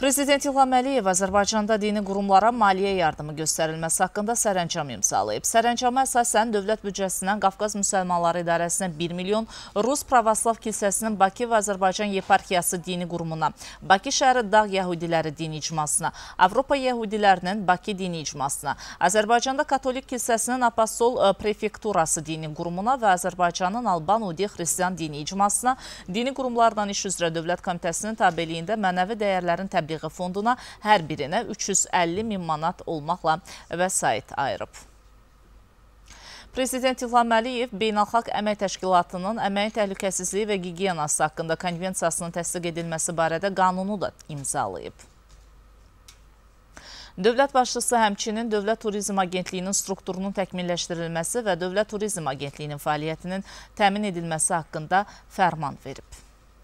Prezident İlham Əliyev Azərbaycanda dini qurumlara maliyyə yardımı göstərilməsi haqqında sərəncam imzalayıb. Sərəncama əsasən dövlət büdcəsindən Qafqaz Müsəlmanları İdarəsinin 1 milyon, Rus Pravoslav Kilsəsinin Bakı və Azərbaycan Yeparkiyası dini qurumuna, Bakı şəhəri Dağ Yəhudiləri dini icmasına, Avropa Yəhudilərinin Bakı dini icmasına, Azərbaycanda Katolik Kilsəsinin Apostol e, Prefekturası dini qurumuna və Azərbaycanın Alban Udi Xristiyan dini icmasına, dini qurumlarla iş üzrə Dövlət Komitəsinin tabeliyində mənəvi dəyərlərin təbliğ təbliği fonduna hər birinə 350 min manat olmaqla vəsait ayırıb. Prezident İlham Əliyev Beynəlxalq Əmək Təşkilatının Əmək Təhlükəsizliyi və Gigiyenası haqqında konvensiyasının təsdiq edilməsi barədə qanunu da imzalayıb. Dövlət başçısı həmçinin Dövlət Turizm Agentliyinin strukturunun təkmilləşdirilməsi və Dövlət Turizm Agentliyinin fəaliyyətinin təmin edilməsi haqqında fərman verib.